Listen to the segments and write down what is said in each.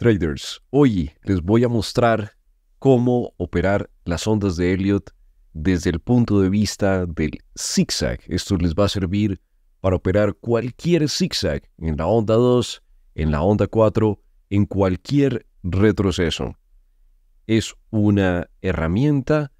Traders, hoy les voy a mostrar cómo operar las ondas de Elliot desde el punto de vista del zigzag. Esto les va a servir para operar cualquier zigzag en la onda 2, en la onda 4, en cualquier retroceso. Es una herramienta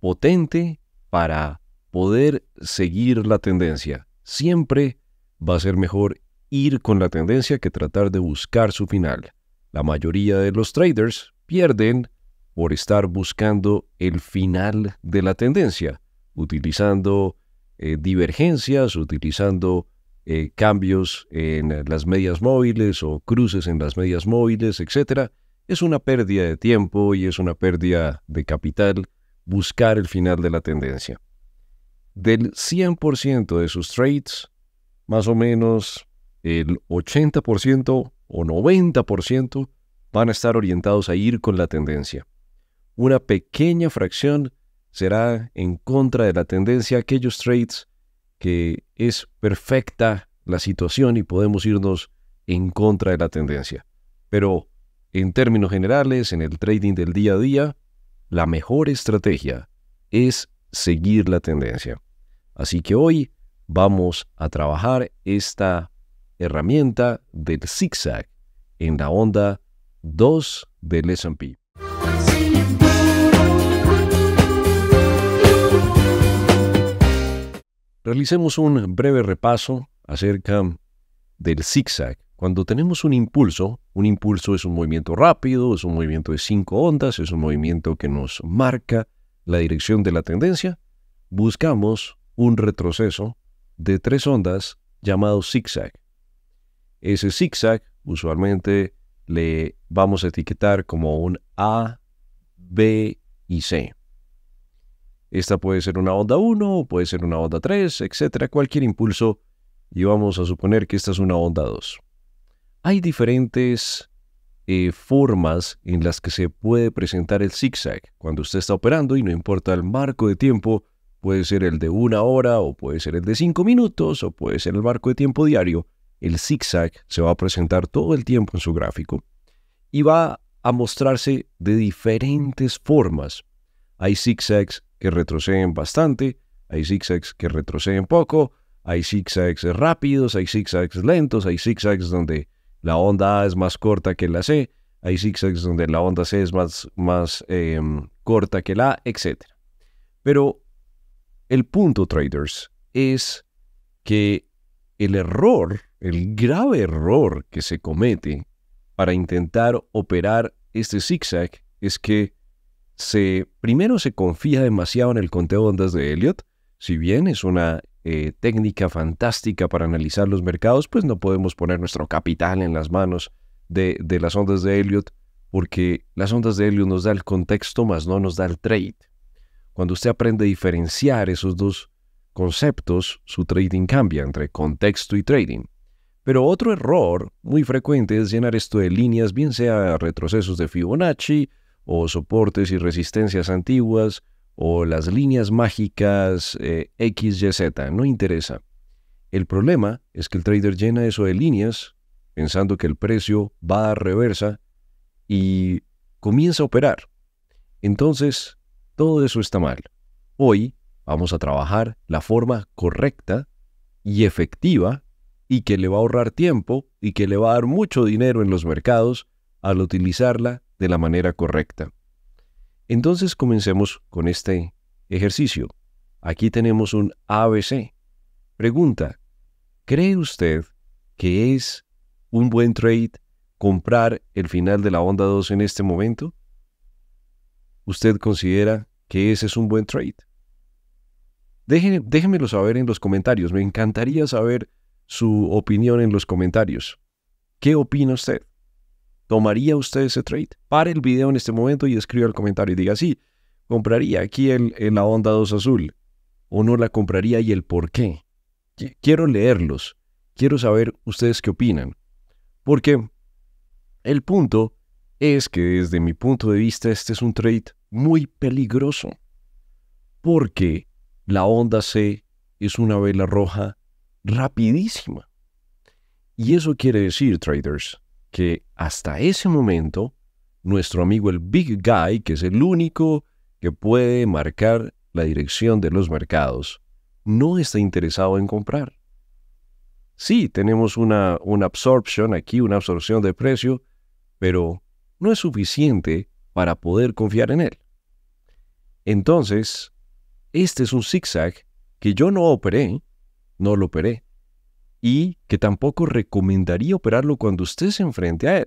potente para poder seguir la tendencia. Siempre va a ser mejor ir con la tendencia que tratar de buscar su final. La mayoría de los traders pierden por estar buscando el final de la tendencia, utilizando eh, divergencias, utilizando eh, cambios en las medias móviles o cruces en las medias móviles, etc. Es una pérdida de tiempo y es una pérdida de capital buscar el final de la tendencia. Del 100% de sus trades, más o menos el 80% o 90% van a estar orientados a ir con la tendencia. Una pequeña fracción será en contra de la tendencia, aquellos trades que es perfecta la situación y podemos irnos en contra de la tendencia. Pero en términos generales, en el trading del día a día, la mejor estrategia es seguir la tendencia. Así que hoy vamos a trabajar esta herramienta del zigzag en la onda 2 del S&P. Realicemos un breve repaso acerca del zigzag. Cuando tenemos un impulso, un impulso es un movimiento rápido, es un movimiento de cinco ondas, es un movimiento que nos marca la dirección de la tendencia, buscamos un retroceso de tres ondas llamado zigzag. Ese zigzag usualmente le vamos a etiquetar como un A, B y C. Esta puede ser una onda 1, puede ser una onda 3, etcétera, cualquier impulso. Y vamos a suponer que esta es una onda 2. Hay diferentes eh, formas en las que se puede presentar el zigzag cuando usted está operando y no importa el marco de tiempo, puede ser el de una hora o puede ser el de cinco minutos o puede ser el marco de tiempo diario el zigzag se va a presentar todo el tiempo en su gráfico y va a mostrarse de diferentes formas. Hay zigzags que retroceden bastante, hay zigzags que retroceden poco, hay zigzags rápidos, hay zigzags lentos, hay zigzags donde la onda A es más corta que la C, hay zigzags donde la onda C es más, más em, corta que la A, etc. Pero el punto, traders, es que el error, el grave error que se comete para intentar operar este zigzag es que se, primero se confía demasiado en el conteo de ondas de Elliot, si bien es una eh, técnica fantástica para analizar los mercados, pues no podemos poner nuestro capital en las manos de, de las ondas de Elliot, porque las ondas de Elliot nos da el contexto, más no nos da el trade. Cuando usted aprende a diferenciar esos dos conceptos, su trading cambia entre contexto y trading. Pero otro error muy frecuente es llenar esto de líneas, bien sea retrocesos de Fibonacci, o soportes y resistencias antiguas, o las líneas mágicas eh, y XYZ, no interesa. El problema es que el trader llena eso de líneas pensando que el precio va a reversa y comienza a operar. Entonces, todo eso está mal. Hoy Vamos a trabajar la forma correcta y efectiva y que le va a ahorrar tiempo y que le va a dar mucho dinero en los mercados al utilizarla de la manera correcta. Entonces comencemos con este ejercicio. Aquí tenemos un ABC. Pregunta, ¿cree usted que es un buen trade comprar el final de la onda 2 en este momento? ¿Usted considera que ese es un buen trade? déjenmelo saber en los comentarios. Me encantaría saber su opinión en los comentarios. ¿Qué opina usted? ¿Tomaría usted ese trade? Pare el video en este momento y escriba el comentario y diga, sí, compraría aquí en la onda 2 azul. O no la compraría y el por qué. Quiero leerlos. Quiero saber ustedes qué opinan. Porque el punto es que desde mi punto de vista este es un trade muy peligroso. Porque la onda C es una vela roja rapidísima. Y eso quiere decir, traders, que hasta ese momento, nuestro amigo el Big Guy, que es el único que puede marcar la dirección de los mercados, no está interesado en comprar. Sí, tenemos una, una absorption aquí, una absorción de precio, pero no es suficiente para poder confiar en él. Entonces, este es un zigzag que yo no operé, no lo operé, y que tampoco recomendaría operarlo cuando usted se enfrente a él.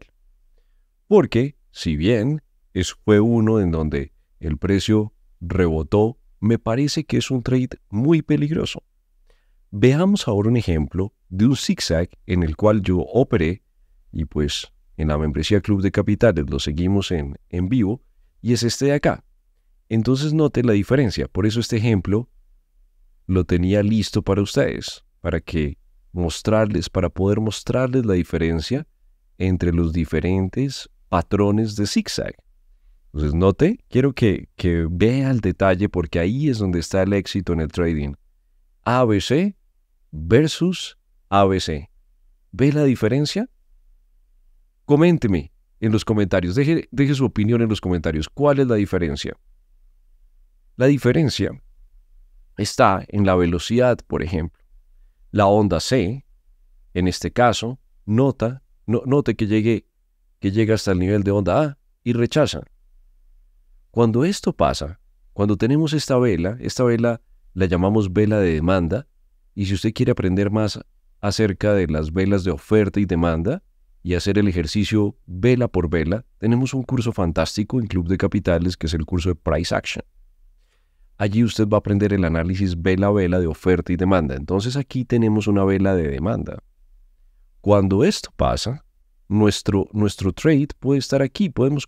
Porque, si bien es fue uno en donde el precio rebotó, me parece que es un trade muy peligroso. Veamos ahora un ejemplo de un zigzag en el cual yo operé y pues en la membresía Club de Capitales lo seguimos en, en vivo y es este de acá. Entonces note la diferencia. Por eso este ejemplo lo tenía listo para ustedes, para que mostrarles, para poder mostrarles la diferencia entre los diferentes patrones de zigzag. Entonces note, quiero que, vea el detalle porque ahí es donde está el éxito en el trading. ABC versus ABC. ¿Ve la diferencia? Coménteme en los comentarios, deje su opinión en los comentarios. ¿Cuál es la diferencia? La diferencia está en la velocidad, por ejemplo. La onda C, en este caso, nota, note que, llegue, que llega hasta el nivel de onda A y rechaza. Cuando esto pasa, cuando tenemos esta vela, esta vela la llamamos vela de demanda, y si usted quiere aprender más acerca de las velas de oferta y demanda y hacer el ejercicio vela por vela, tenemos un curso fantástico en Club de Capitales que es el curso de Price Action. Allí usted va a aprender el análisis vela a vela de oferta y demanda. Entonces aquí tenemos una vela de demanda. Cuando esto pasa, nuestro, nuestro trade puede estar aquí. Podemos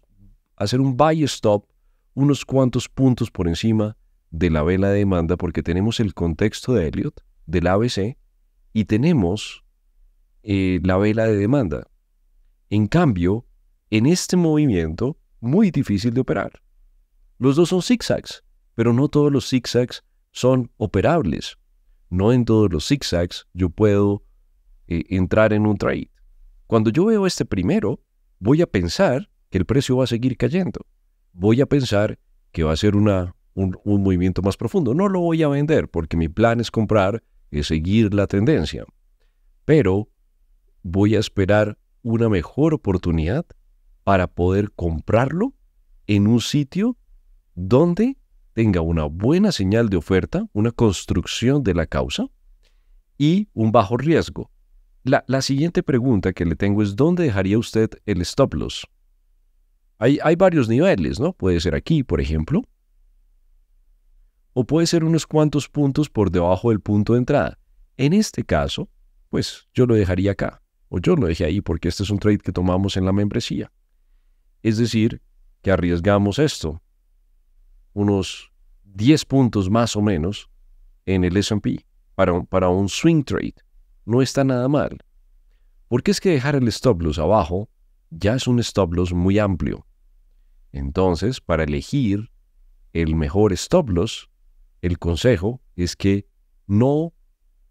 hacer un buy stop unos cuantos puntos por encima de la vela de demanda porque tenemos el contexto de Elliot, del ABC, y tenemos eh, la vela de demanda. En cambio, en este movimiento, muy difícil de operar. Los dos son zigzags pero no todos los zigzags son operables. No en todos los zigzags yo puedo eh, entrar en un trade. Cuando yo veo este primero, voy a pensar que el precio va a seguir cayendo. Voy a pensar que va a ser un, un movimiento más profundo. No lo voy a vender porque mi plan es comprar, y seguir la tendencia. Pero voy a esperar una mejor oportunidad para poder comprarlo en un sitio donde tenga una buena señal de oferta, una construcción de la causa y un bajo riesgo. La, siguiente pregunta que le tengo es, ¿dónde dejaría usted el stop loss? Hay, hay varios niveles, ¿no? Puede ser aquí, por ejemplo, o puede ser unos cuantos puntos por debajo del punto de entrada. En este caso, pues yo lo dejaría acá, o yo lo dejé ahí porque este es un trade que tomamos en la membresía. Es decir, que arriesgamos esto, unos 10 puntos más o menos en el SP para un, para un swing trade. No está nada mal. Porque es que dejar el stop loss abajo ya es un stop loss muy amplio. Entonces, para elegir el mejor stop loss, el consejo es que no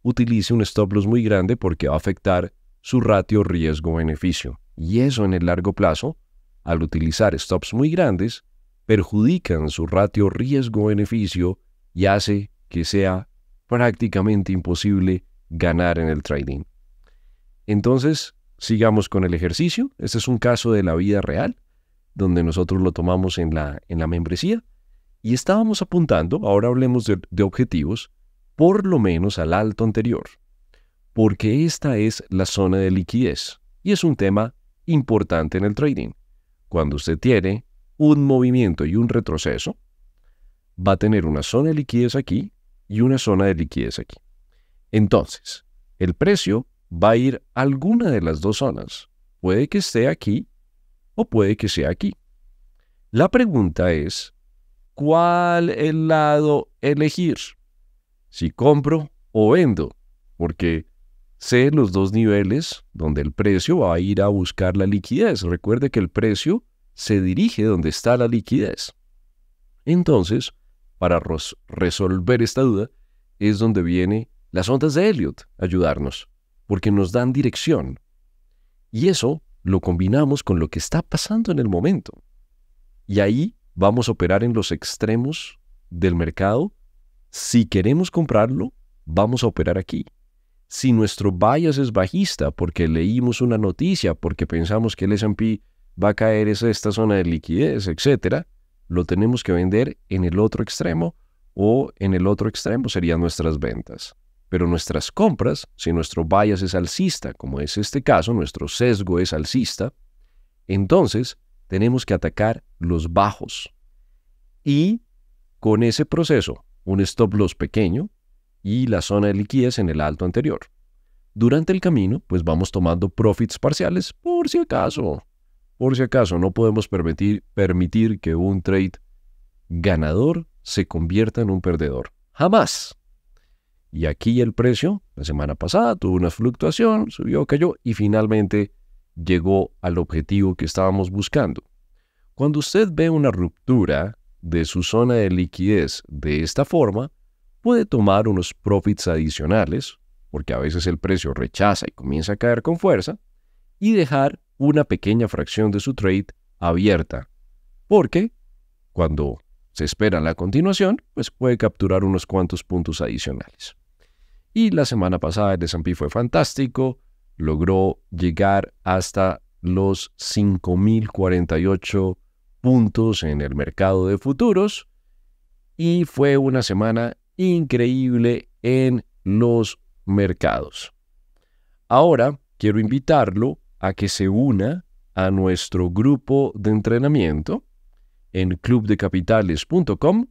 utilice un stop loss muy grande porque va a afectar su ratio riesgo-beneficio. Y eso en el largo plazo, al utilizar stops muy grandes, perjudican su ratio riesgo-beneficio y hace que sea prácticamente imposible ganar en el trading. Entonces, sigamos con el ejercicio. Este es un caso de la vida real, donde nosotros lo tomamos en la, en la membresía. Y estábamos apuntando, ahora hablemos de, de objetivos, por lo menos al alto anterior, porque esta es la zona de liquidez y es un tema importante en el trading. Cuando usted tiene un movimiento y un retroceso, va a tener una zona de liquidez aquí y una zona de liquidez aquí. Entonces, el precio va a ir a alguna de las dos zonas. Puede que esté aquí o puede que sea aquí. La pregunta es, ¿cuál el lado elegir? Si compro o vendo, porque sé los dos niveles donde el precio va a ir a buscar la liquidez. Recuerde que el precio se dirige donde está la liquidez. Entonces, para resolver esta duda, es donde vienen las ondas de Elliot ayudarnos, porque nos dan dirección. Y eso lo combinamos con lo que está pasando en el momento. Y ahí vamos a operar en los extremos del mercado. Si queremos comprarlo, vamos a operar aquí. Si nuestro bias es bajista porque leímos una noticia, porque pensamos que el SP va a caer esa esta zona de liquidez, etcétera, lo tenemos que vender en el otro extremo o en el otro extremo serían nuestras ventas. Pero nuestras compras, si nuestro bias es alcista, como es este caso, nuestro sesgo es alcista, entonces tenemos que atacar los bajos. Y con ese proceso, un stop loss pequeño y la zona de liquidez en el alto anterior. Durante el camino, pues vamos tomando profits parciales por si acaso, por si acaso, no podemos permitir, permitir que un trade ganador se convierta en un perdedor. Jamás. Y aquí el precio, la semana pasada, tuvo una fluctuación, subió, cayó y finalmente llegó al objetivo que estábamos buscando. Cuando usted ve una ruptura de su zona de liquidez de esta forma, puede tomar unos profits adicionales, porque a veces el precio rechaza y comienza a caer con fuerza, y dejar una pequeña fracción de su trade abierta, porque cuando se espera la continuación, pues puede capturar unos cuantos puntos adicionales. Y la semana pasada el S&P fue fantástico, logró llegar hasta los 5.048 puntos en el mercado de futuros y fue una semana increíble en los mercados. Ahora quiero invitarlo a que se una a nuestro grupo de entrenamiento en clubdecapitales.com.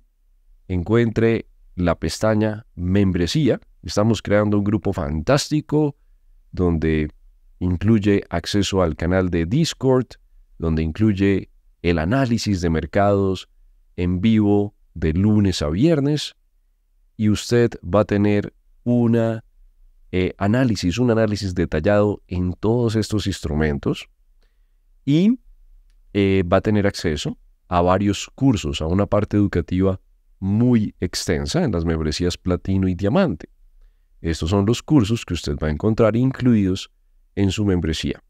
Encuentre la pestaña membresía. Estamos creando un grupo fantástico donde incluye acceso al canal de Discord, donde incluye el análisis de mercados en vivo de lunes a viernes y usted va a tener una eh, análisis, un análisis detallado en todos estos instrumentos y eh, va a tener acceso a varios cursos, a una parte educativa muy extensa en las membresías platino y diamante. Estos son los cursos que usted va a encontrar incluidos en su membresía.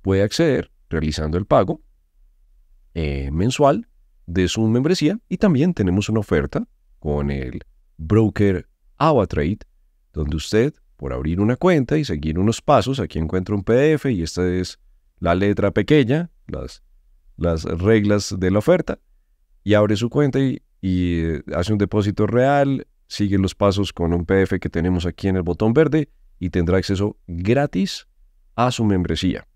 Puede acceder realizando el pago eh, mensual de su membresía y también tenemos una oferta con el broker AvaTrade donde usted por abrir una cuenta y seguir unos pasos. Aquí encuentro un PDF y esta es la letra pequeña, las, las reglas de la oferta. Y abre su cuenta y, y eh, hace un depósito real, sigue los pasos con un PDF que tenemos aquí en el botón verde y tendrá acceso gratis a su membresía.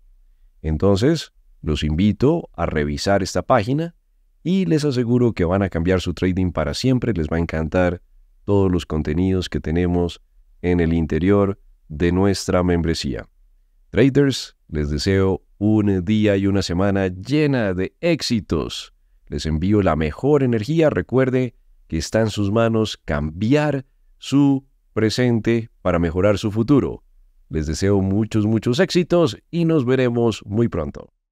Entonces, los invito a revisar esta página y les aseguro que van a cambiar su trading para siempre. Les va a encantar todos los contenidos que tenemos en el interior de nuestra membresía. Traders, les deseo un día y una semana llena de éxitos. Les envío la mejor energía. Recuerde que está en sus manos cambiar su presente para mejorar su futuro. Les deseo muchos, muchos éxitos y nos veremos muy pronto.